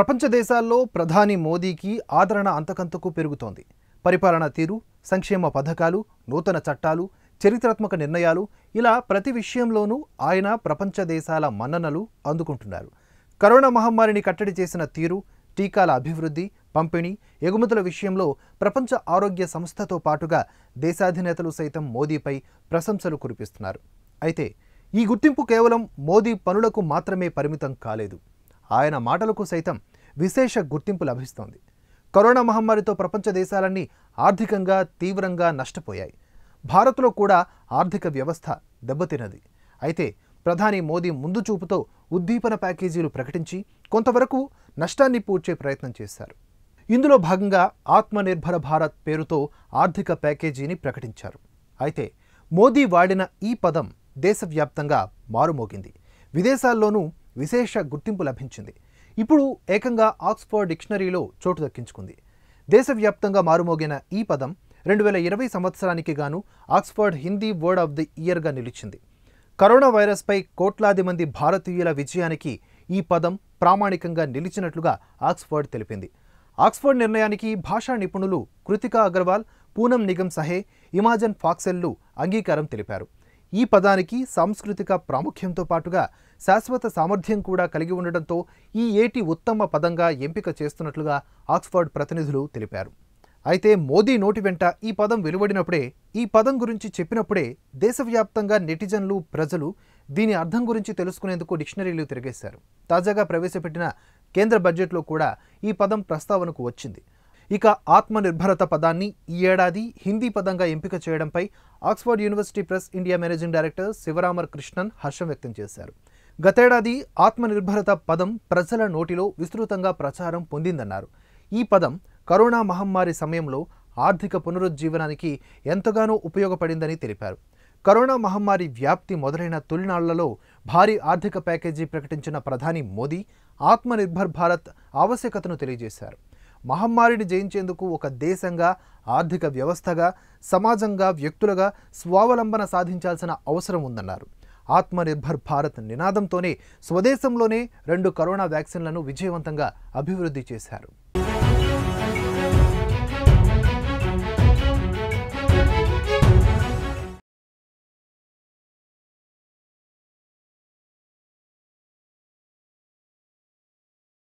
ప్రపంచ దేశాల్లో ప్రధాని మోదీకి ఆదరణ అంతకంతకు పెరుగుతోంది పరిపాలన తీరు సంక్షేమ పథకాలు నూతన చట్టాలు చరిత్రాత్మక నిర్ణయాలు ఇలా ప్రతి విషయంలోనూ ఆయన ప్రపంచ దేశాల మన్ననలు అందుకుంటున్నారు కరోనా మహమ్మారిని కట్టడి చేసిన తీరు టీకాల అభివృద్ధి పంపిణీ ఎగుమతుల విషయంలో ప్రపంచ ఆరోగ్య సంస్థతో పాటుగా దేశాధినేతలు సైతం మోదీపై ప్రశంసలు కురిపిస్తున్నారు అయితే ఈ గుర్తింపు కేవలం మోదీ పనులకు మాత్రమే పరిమితం కాలేదు ఆయన మాటలకు సైతం విశేష గుర్తింపు లభిస్తోంది కరోనా మహమ్మారితో ప్రపంచ దేశాలన్నీ ఆర్థికంగా తీవ్రంగా నష్టపోయాయి భారత్లో కూడా ఆర్థిక వ్యవస్థ దెబ్బతిన్నది అయితే ప్రధాని మోదీ ముందు చూపుతో ఉద్దీపన ప్యాకేజీలు ప్రకటించి కొంతవరకు నష్టాన్ని పూడ్చే ప్రయత్నం చేశారు ఇందులో భాగంగా ఆత్మనిర్భర భారత్ పేరుతో ఆర్థిక ప్యాకేజీని ప్రకటించారు అయితే మోదీ వాడిన ఈ పదం దేశవ్యాప్తంగా మారుమోగింది విదేశాల్లోనూ విశేష గుర్తింపు లభించింది ఇప్పుడు ఏకంగా ఆక్స్ఫర్డ్ డిక్షనరీలో చోటు దక్కించుకుంది దేశవ్యాప్తంగా మారుమోగిన ఈ పదం రెండు వేల ఇరవై సంవత్సరానికి గాను Oxford Hindi word of the ఇయర్గా నిలిచింది కరోనా వైరస్పై కోట్లాది మంది భారతీయుల విజయానికి ఈ పదం ప్రామాణికంగా నిలిచినట్లుగా ఆక్స్ఫర్డ్ తెలిపింది ఆక్స్ఫర్డ్ నిర్ణయానికి భాషా నిపుణులు కృతికా అగర్వాల్ పూనం నిగం సహే ఇమాజన్ ఫాక్సెల్లు అంగీకారం తెలిపారు ఈ పదానికి సాంస్కృతిక ప్రాముఖ్యంతో పాటుగా శాశ్వత సామర్థ్యం కూడా కలిగి ఉండడంతో ఈ ఏటి ఉత్తమ పదంగా ఎంపిక చేస్తున్నట్లుగా ఆక్స్ఫర్డ్ ప్రతినిధులు తెలిపారు అయితే మోదీ నోటి వెంట ఈ పదం వెలువడినప్పుడే ఈ పదం గురించి చెప్పినప్పుడే దేశవ్యాప్తంగా నెటిజన్లు ప్రజలు దీని అర్థం గురించి తెలుసుకునేందుకు డిక్షనరీలు తిరిగేశారు తాజాగా ప్రవేశపెట్టిన కేంద్ర బడ్జెట్లో కూడా ఈ పదం ప్రస్తావనకు వచ్చింది ఇక ఆత్మనిర్భరత పదాన్ని ఈ ఏడాది హిందీ పదంగా ఎంపిక చేయడంపై Oxford university press India managing director Shivaramar Krishnan హర్షం వ్యక్తం చేశారు గతేడాది ఆత్మనిర్భరత పదం ప్రజల నోటిలో విస్తృతంగా ప్రచారం పొందిందన్నారు ఈ పదం కరోనా మహమ్మారి సమయంలో ఆర్థిక పునరుజ్జీవనానికి ఎంతగానో ఉపయోగపడిందని తెలిపారు కరోనా మహమ్మారి వ్యాప్తి మొదలైన తొలినాళ్లలో భారీ ఆర్థిక ప్యాకేజీ ప్రకటించిన ప్రధాని మోదీ ఆత్మనిర్భర్ భారత్ ఆవశ్యకతను తెలియజేశారు మహమ్మారిని జయించేందుకు ఒక దేశంగా ఆర్థిక వ్యవస్థగా సమాజంగా వ్యక్తులుగా స్వావలంబన సాధించాల్సిన అవసరం ఉందన్నారు ఆత్మనిర్భర్ భారత్ నినాదంతోనే స్వదేశంలోనే రెండు కరోనా వ్యాక్సిన్లను విజయవంతంగా అభివృద్ధి చేశారు